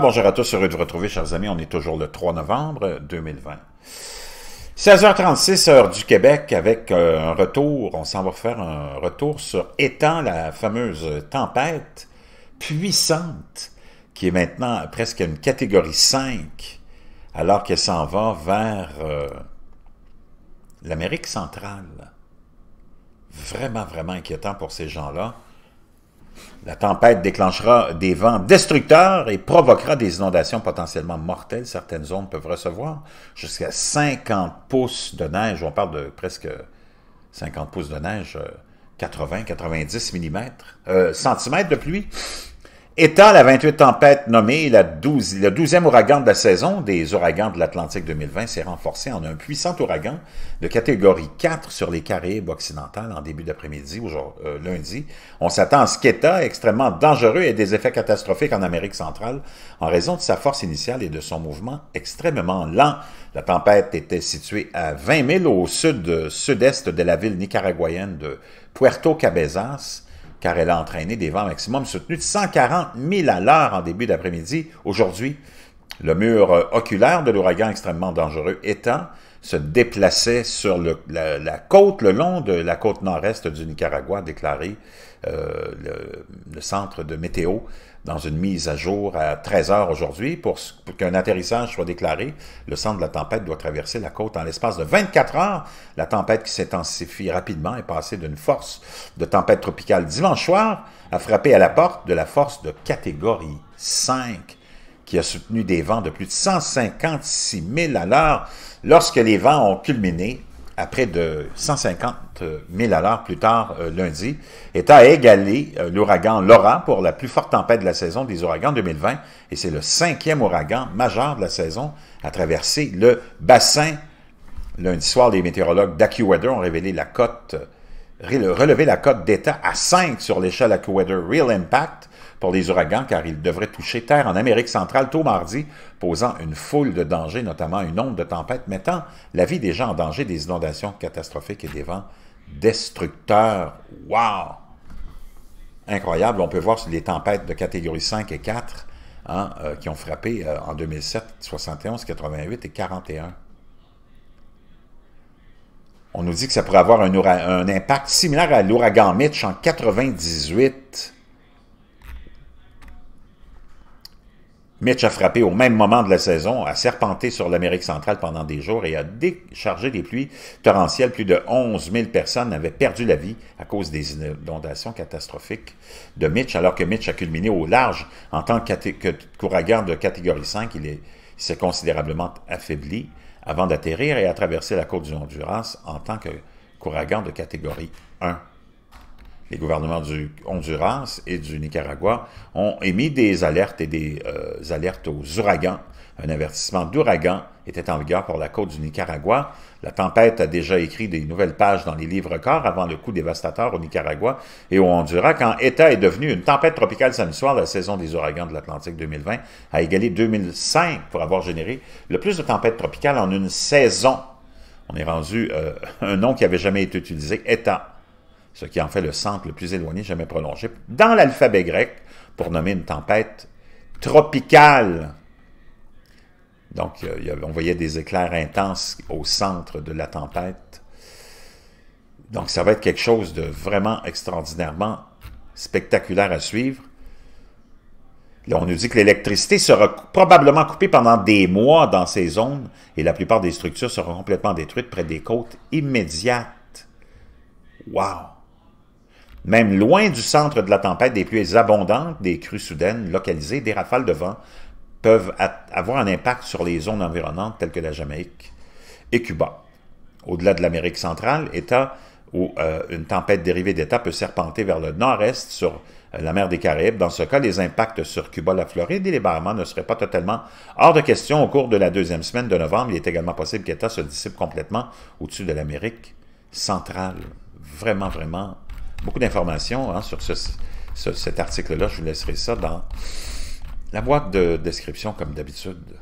bonjour à tous, heureux de vous retrouver, chers amis. On est toujours le 3 novembre 2020. 16h36, heure du Québec, avec euh, un retour, on s'en va faire un retour sur étant la fameuse tempête puissante, qui est maintenant presque une catégorie 5, alors qu'elle s'en va vers euh, l'Amérique centrale. Vraiment, vraiment inquiétant pour ces gens-là. La tempête déclenchera des vents destructeurs et provoquera des inondations potentiellement mortelles. Certaines zones peuvent recevoir jusqu'à 50 pouces de neige. On parle de presque 50 pouces de neige, 80, 90 mm, centimètres de pluie. État, la 28 tempête nommée la 12, le 12e ouragan de la saison des ouragans de l'Atlantique 2020 s'est renforcé en un puissant ouragan de catégorie 4 sur les Caraïbes occidentales en début d'après-midi, aujourd'hui euh, lundi. On s'attend à ce qu'état extrêmement dangereux et des effets catastrophiques en Amérique centrale en raison de sa force initiale et de son mouvement extrêmement lent. La tempête était située à 20 000 au sud-sud-est euh, de la ville nicaraguayenne de Puerto Cabezas car elle a entraîné des vents maximum soutenus de 140 000 à l'heure en début d'après-midi aujourd'hui. Le mur euh, oculaire de l'ouragan extrêmement dangereux étant se déplaçait sur la, côte, le long de la côte nord-est du Nicaragua, déclaré euh, le, centre de météo dans une mise à jour à 13 heures aujourd'hui. Pour, qu'un atterrissage soit déclaré, le centre de la tempête doit traverser la côte en l'espace de 24 heures. La tempête qui s'intensifie rapidement est passée d'une force de tempête tropicale dimanche soir à frapper à la porte de la force de catégorie 5 qui a soutenu des vents de plus de 156 000 à l'heure lorsque les vents ont culminé à près de 150 000 à l'heure plus tard euh, lundi, est à égaler euh, l'ouragan Laura pour la plus forte tempête de la saison des ouragans 2020 et c'est le cinquième ouragan majeur de la saison à traverser le bassin. Lundi soir, les météorologues d'AccuWeather ont révélé la cote, euh, relevé la cote d'état à 5 sur l'échelle AccuWeather Real Impact pour les ouragans car ils devraient toucher terre en Amérique centrale tôt mardi, posant une foule de dangers, notamment une onde de tempête mettant la vie des gens en danger des inondations catastrophiques et des vents destructeurs. Wow! Incroyable, on peut voir les tempêtes de catégorie 5 et 4 hein, euh, qui ont frappé euh, en 2007, 71, 88 et 41. On nous dit que ça pourrait avoir un, un impact similaire à l'ouragan Mitch en 98. Mitch a frappé au même moment de la saison, a serpenté sur l'Amérique centrale pendant des jours et a déchargé des pluies torrentielles. Plus de 11 000 personnes avaient perdu la vie à cause des inondations catastrophiques de Mitch, alors que Mitch a culminé au large en tant que, couragan de catégorie 5. Il, s'est considérablement affaibli avant d'atterrir et a traversé la côte du Honduras en tant que couragan de catégorie 1 les gouvernements du Honduras et du Nicaragua ont émis des alertes et des euh, alertes aux ouragans. Un avertissement d'ouragan était en vigueur pour la côte du Nicaragua. La tempête a déjà écrit des nouvelles pages dans les livres corps avant le coup dévastateur au Nicaragua et au Honduras quand ETA est devenue une tempête tropicale samedi soir, la saison des ouragans de l'Atlantique 2020 a égalé 2005 pour avoir généré le plus de tempêtes tropicales en une saison. On est rendu euh, un nom qui avait jamais été utilisé, ETA ce qui en fait le centre le plus éloigné jamais prolongé, dans l'alphabet grec, pour nommer une tempête tropicale. Donc, on voyait des éclairs intenses au centre de la tempête. Donc, ça va être quelque chose de vraiment extraordinairement spectaculaire à suivre. Là, on nous dit que l'électricité sera probablement coupée pendant des mois dans ces zones et la plupart des structures seront complètement détruites près des côtes immédiates. Wow! même loin du centre de la tempête, des pluies abondantes, des crues soudaines localisées, des rafales de vent peuvent avoir un impact sur les zones environnantes telles que la Jamaïque et Cuba. Au-delà de l'Amérique centrale, état où euh, une tempête dérivée d'État peut serpenter vers le nord-est sur euh, la mer des Caraïbes. Dans ce cas, les impacts sur Cuba, la Floride et les Bahamas ne seraient pas totalement hors de question au cours de la deuxième semaine de novembre. Il est également possible qu'État se dissipe complètement au-dessus de l'Amérique centrale. Vraiment, vraiment beaucoup d'informations hein, sur cet article-là. Je vous laisserai ça dans la boîte de description, comme d'habitude.